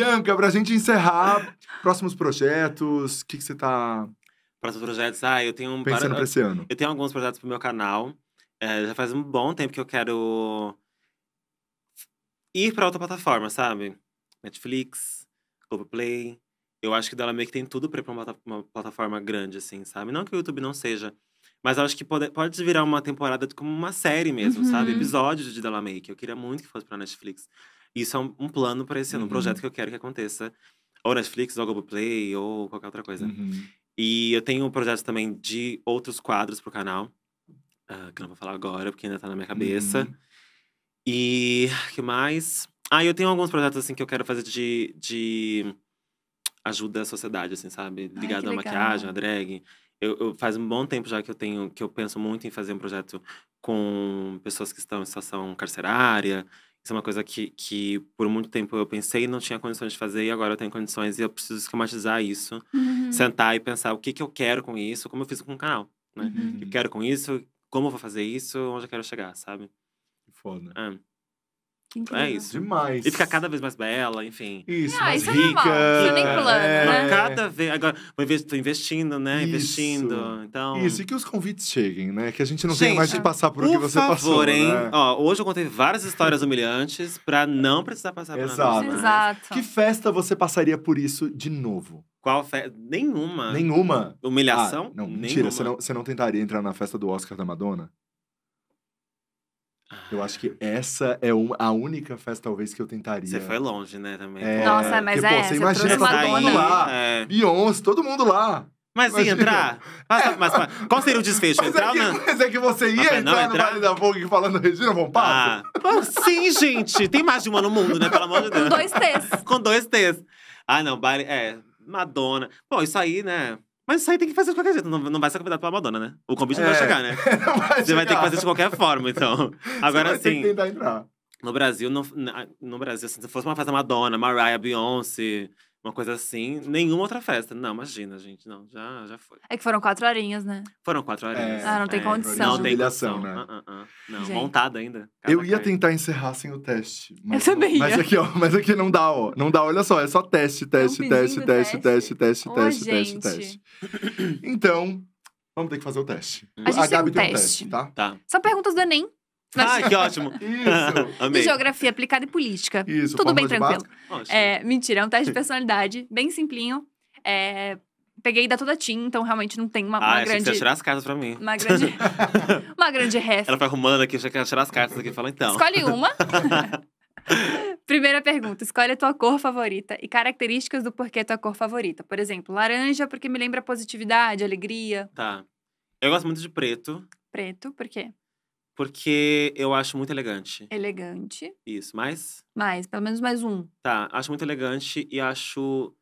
Bianca, pra gente encerrar, próximos projetos, o que, que você tá. Próximos projetos, ah, eu tenho um. Pensando para... pra esse ano. Eu tenho alguns projetos pro meu canal. É, já faz um bom tempo que eu quero ir para outra plataforma, sabe? Netflix, Play Eu acho que dela meio que tem tudo para ir pra uma, uma, plataforma grande, assim, sabe? Não que o YouTube não seja. Mas eu acho que pode, pode virar uma temporada como uma série mesmo, uhum. sabe? Episódios de Della Make. Eu queria muito que fosse pra Netflix. Isso é um, um plano para esse ano, uhum. um projeto que eu quero que aconteça. Ou Netflix, ou Globoplay, ou qualquer outra coisa. Uhum. E eu tenho um projeto também de outros quadros pro canal. Uh, que não vou falar agora, porque ainda tá na minha cabeça. Uhum. E que mais? Ah, eu tenho alguns projetos, assim, que eu quero fazer de, de ajuda à sociedade, assim, sabe? Ligado Ai, à maquiagem, à drag. Eu, eu, faz um bom tempo já que eu tenho que eu penso muito em fazer um projeto com pessoas que estão em situação carcerária isso é uma coisa que, que por muito tempo eu pensei e não tinha condições de fazer, e agora eu tenho condições e eu preciso esquematizar isso, uhum. sentar e pensar o que, que eu quero com isso, como eu fiz com o canal. Né? Uhum. O que eu quero com isso, como eu vou fazer isso, onde eu quero chegar, sabe? Foda. É. É isso. Demais. E fica cada vez mais bela, enfim. Isso, ah, mais isso é rica. É nem plano, é... né? Cada vez. Agora, tô investindo, né? Isso. Investindo. Então... Isso, e que os convites cheguem, né? Que a gente não gente, tenha mais que passar por, o que você favor, passou. Hein? Né? Ó, hoje eu contei várias histórias humilhantes pra não precisar passar por Exato. Exato. Que festa você passaria por isso de novo? Qual festa? Nenhuma. Nenhuma? Humilhação? Ah, não, mentira. Nenhuma. Você não, você não tentaria entrar na festa do Oscar da Madonna? Eu acho que essa é a única festa, talvez, que eu tentaria. Você foi longe, né, também. É, Nossa, mas porque, é. Pô, você imagina tá todo mundo lá. É. Beyoncé, todo mundo lá. Mas ia entrar? Mas, é. mas, mas, qual seria o desfecho? Mas é entrar é que, na... mas é que você ah, ia entrar, não, entrar no Vale da Vogue falando Regina Von Passo? Ah, sim, gente. Tem mais de uma no mundo, né? Pelo amor de Deus. Com dois T's. Com dois T's. Ah, não. Baile, é, Madonna. Bom, isso aí, né? Mas isso aí tem que fazer de qualquer jeito. Não, não vai ser convidado pela Madonna, né? O convite não vai é. chegar, né? Vai você vai ter que fazer de qualquer forma, então. Agora sim. tentar entrar. No Brasil, no, no Brasil, assim, se fosse uma festa Madonna, Mariah, Beyoncé, uma coisa assim. Nenhuma outra festa. Não, imagina, gente. Não, já, já foi. É que foram quatro horinhas, né? Foram quatro horinhas. É, ah, não tem é, condição. Não tem condição, né? Uh, uh, uh. Não, montada ainda. eu ia tentar encerrar sem o teste. Mas, eu também ia. Mas aqui, ó, mas aqui não dá, ó. Não dá, olha só. É só teste, tá teste, teste, teste, teste, teste, teste, teste, teste, teste. Então, vamos ter que fazer o teste. A, a Gabi tem, um teste, tem um teste, tá? Tá. São perguntas do Enem. Ah, que ótimo. Isso. Amei. Geografia aplicada e política. Isso. Tudo bem tranquilo. É, mentira, é um teste de personalidade bem simplinho. É, peguei da toda Tim, então realmente não tem uma, ah, uma grande. Ah, você tirar as cartas pra mim. Uma grande. uma grande ref. Ela vai arrumando aqui, já quer tirar as cartas aqui. Fala então. Escolhe uma. Primeira pergunta: escolhe a tua cor favorita e características do porquê tua cor favorita. Por exemplo, laranja, porque me lembra positividade, alegria. Tá. Eu gosto muito de preto. Preto, por quê? Porque eu acho muito elegante. Elegante. Isso, mais? Mais, pelo menos mais um. Tá, acho muito elegante e acho.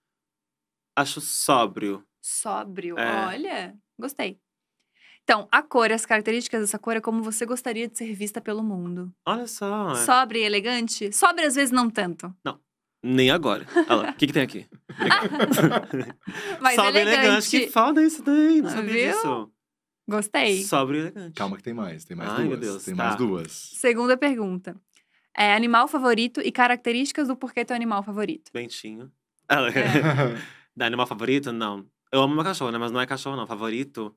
Acho sóbrio. Sóbrio, é. olha. Gostei. Então, a cor, as características dessa cor é como você gostaria de ser vista pelo mundo. Olha só. É. Sobre e elegante? Sobre às vezes não tanto. Não. Nem agora. Olha lá, o que, que tem aqui? Mas Sobre elegante. elegante. Que foda isso daí, não sabia Viu? disso. Gostei. Sobre e elegante. Calma que tem mais, tem mais Ai, duas. Meu Deus, tem tá. mais duas. Segunda pergunta. É, animal favorito e características do porquê teu animal favorito. Bentinho. Ah, é. da animal favorito? Não. Eu amo uma cachorro, né? Mas não é cachorro, não. Favorito?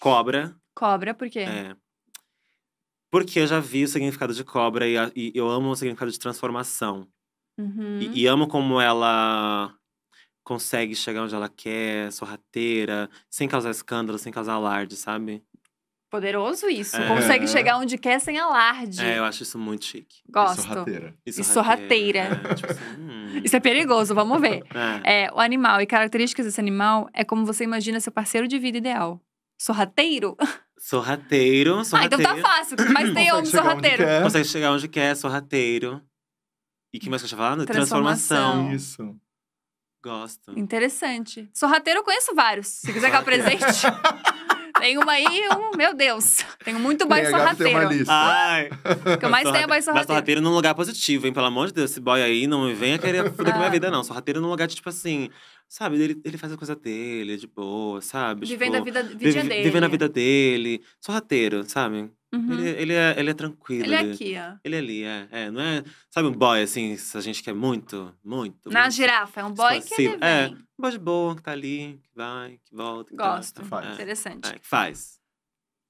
Cobra. Cobra, por quê? É. Porque eu já vi o significado de cobra e, a, e eu amo o significado de transformação. Uhum. E, e amo como ela consegue chegar onde ela quer, sorrateira, sem causar escândalo, sem causar alarde, sabe? Poderoso isso. É. Consegue chegar onde quer sem alarde. É, eu acho isso muito chique. Gosto. E sorrateira. E sorrateira. sorrateira. É, tipo assim, hum. Isso é perigoso, vamos ver. É. é, o animal e características desse animal é como você imagina seu parceiro de vida ideal. Sorrateiro? Sorrateiro, sorrateiro. Ah, então tá fácil. Mas tem homem sorrateiro. Consegue chegar onde quer, sorrateiro. E que mais que eu tinha falado? Transformação. Transformação. Isso. Gosto. Interessante. Sorrateiro eu conheço vários. Se quiser dar presente. tem uma aí, um, meu Deus. Tenho muito boy sorrateiro. Tem Ai. O que eu mais tenho é boy sorrateiro. Mas sorrateiro num lugar positivo, hein? Pelo amor de Deus, esse boy aí não me venha querer foder ah. com a minha ah. vida, não. Sorrateiro num lugar de, tipo assim, sabe? Ele, ele faz a coisa dele, de boa, sabe? Vivendo tipo, a vida, vida vive, dele. Vivendo a vida dele. Sorrateiro, sabe? Uhum. Ele, ele, é, ele é tranquilo. Ele, é ele é aqui, ó. Ele é ali, é, é. Não é, sabe um boy, assim, se a gente quer muito, muito. Na muito girafa, é um boy expansivo. que ele é, vem. É, um boy de boa, que tá ali, que vai, que volta. Que Gosto, tá, então, faz. É, interessante. É, que faz.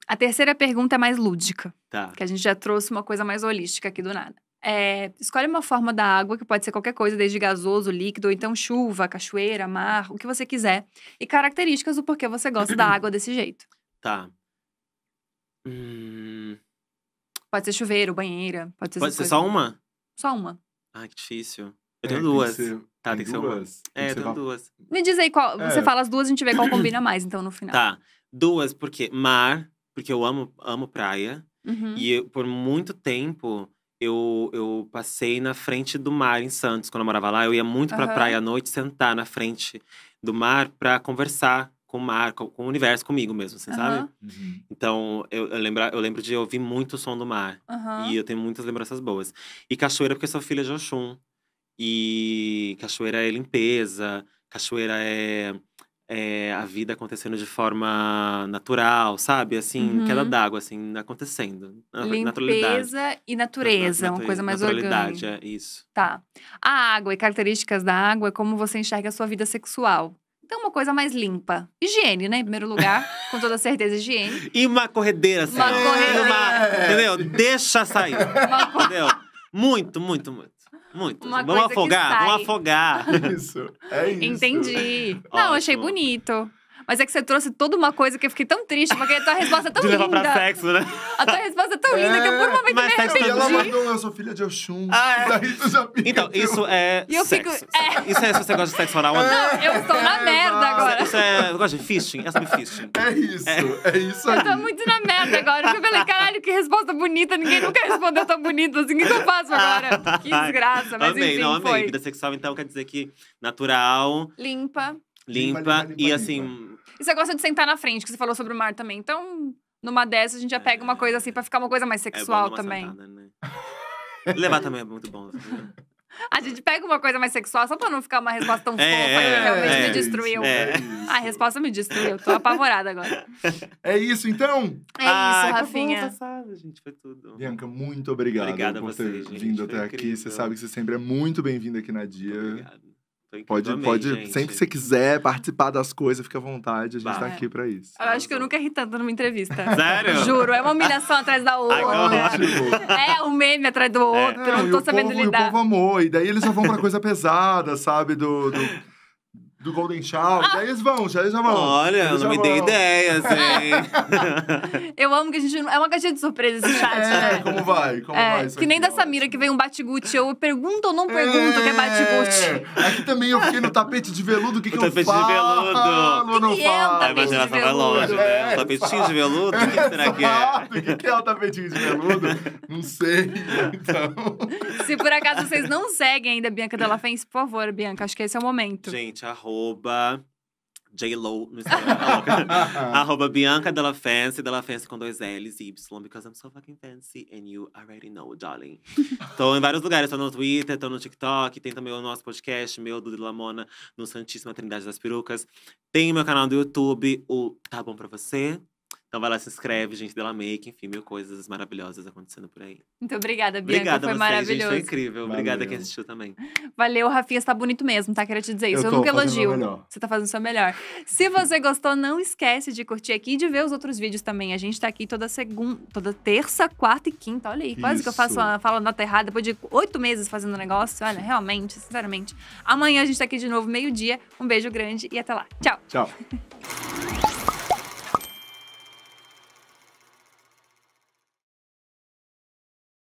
A terceira pergunta é mais lúdica. Tá. Que a gente já trouxe uma coisa mais holística aqui do nada. É, escolhe uma forma da água, que pode ser qualquer coisa, desde gasoso, líquido, ou então chuva, cachoeira, mar, o que você quiser. E características do porquê você gosta da água desse jeito. Tá. Hum. Pode ser chuveiro, banheira. Pode ser, pode ser só uma? Só uma. Ah, que difícil. Eu é, tenho é, duas. Tem ser, tá, tem, tem que ser duas. É, eu tenho duas. Me diz aí qual. É. Você fala as duas, a gente vê qual combina mais, então, no final. Tá. Duas, porque mar, porque eu amo, amo praia. Uhum. E eu, por muito tempo, eu, eu passei na frente do mar em Santos, quando eu morava lá. Eu ia muito pra praia à noite, sentar na frente do mar pra conversar com mar com o universo, comigo mesmo, assim, uhum. sabe? Uhum. Então, eu, eu, lembra, eu lembro de ouvir muito o som do mar. Uhum. E eu tenho muitas lembranças boas. E cachoeira, porque eu sou filha de Oxum. E cachoeira é limpeza, cachoeira é, é a vida acontecendo de forma natural, sabe? Assim, queda é uhum. d'água, assim, acontecendo. Limpeza naturalidade. e natureza, natureza, uma coisa mais orgânica. Naturalidade, é isso. Tá. A água e características da água, é como você enxerga a sua vida sexual? Então, uma coisa mais limpa. Higiene, né? Em primeiro lugar, com toda certeza, higiene. E uma corredeira, assim. Uma né? corredeira. Uma, entendeu? Deixa sair. Uma... Entendeu? Muito, muito, muito. Muito. Uma vamos afogar, vamos afogar. Isso. É isso. Entendi. Não, Ótimo. achei bonito. Mas é que você trouxe toda uma coisa que eu fiquei tão triste, porque a tua resposta é tão de linda. levar pra sexo, né? A tua resposta é tão linda que eu por um momento mas me sexo arrependi. É ela mandou, eu sou filha de Oxum. Ah, é. Daí tu já fica Então, isso é E eu fico, é. Isso é se você gosta de sexo oral ou não. Não, eu estou na é, merda agora. Isso é... Eu gosto de fisting, É sobre fisting. É isso, é, é isso aí. Eu tô muito na merda agora. Eu falei, caralho, que resposta bonita. Ninguém nunca respondeu tão bonito assim. O que eu faço ah, agora? Que desgraça, mas amei, enfim, não, amei. foi. Vida sexual, então, quer dizer que natural, Limpa. limpa, limpa, limpa, e limpa. assim, e você gosta de sentar na frente, que você falou sobre o mar também. Então, numa dessas, a gente já pega uma é. coisa assim pra ficar uma coisa mais é sexual é também. Sentada, né? Levar também é muito bom. Assim, né? A gente pega uma coisa mais sexual só pra não ficar uma resposta tão é, fofa é, que realmente é, me destruiu. É. Ah, a resposta me destruiu, tô apavorada agora. É isso então? É ah, isso, tá Rafinha. Passada, tá gente, foi tudo. Bianca, muito obrigado Obrigada por ter você, vindo até incrível. aqui. Você sabe que você sempre é muito bem-vinda aqui na Dia. Muito obrigado. Pode, também, pode gente. sempre que você quiser participar das coisas, fica à vontade, a gente bah. tá aqui pra isso. Eu acho que eu nunca ri tanto numa entrevista. Sério? Juro, é uma humilhação atrás da outra. é, um meme atrás do é. outro, é. não, não tô sabendo povo, lidar. E o povo amou, e daí eles já vão pra coisa pesada, sabe? Do, do do Golden Shower. Ah. Daí eles vão, já, eles já vão. Olha, eles eu não me dei ideias, assim. eu amo que a gente. É uma caixinha de surpresa esse chat, é, né? Como vai? Como é, vai? Que nem da Samira que vem um batigute. Eu pergunto ou não pergunto é. que é batigute. É, aqui também eu fiquei no tapete de veludo. O que, que tapete eu falo? De veludo. Que que é o tapete de veludo. Vai longe, né? É, tapetinho de veludo? O que será que é? O que é o tapetinho de veludo? Não sei. Então. Se por acaso vocês não seguem ainda Bianca Della Fence, por favor, Bianca, acho que esse é o momento. Gente, arroz arroba JLo no Instagram. É arroba Bianca Della Fancy, Della Fancy com dois L's e Y, because I'm so fucking fancy and you already know, darling. tô em vários lugares, tô no Twitter, tô no TikTok, tem também o nosso podcast, meu, do Lamona, no Santíssima Trindade das Perucas. Tem o meu canal do YouTube, o Tá Bom Pra Você. Então vai lá, se inscreve, gente, dela make, enfim, mil coisas maravilhosas acontecendo por aí. Muito obrigada, Bianca. Obrigada foi maravilhoso. gente, foi incrível. Valeu. Obrigada quem assistiu também. Valeu, Rafinha, você tá bonito mesmo, tá? Queria te dizer isso. Eu, eu nunca elogio. Você tá fazendo o seu melhor. Se você gostou, não esquece de curtir aqui e de ver os outros vídeos também. A gente tá aqui toda segunda, toda terça, quarta e quinta. Olha aí, quase isso. que eu faço uma fala nota errada depois de oito meses fazendo negócio. Olha, realmente, sinceramente. Amanhã a gente tá aqui de novo, meio-dia. Um beijo grande e até lá. Tchau. Tchau.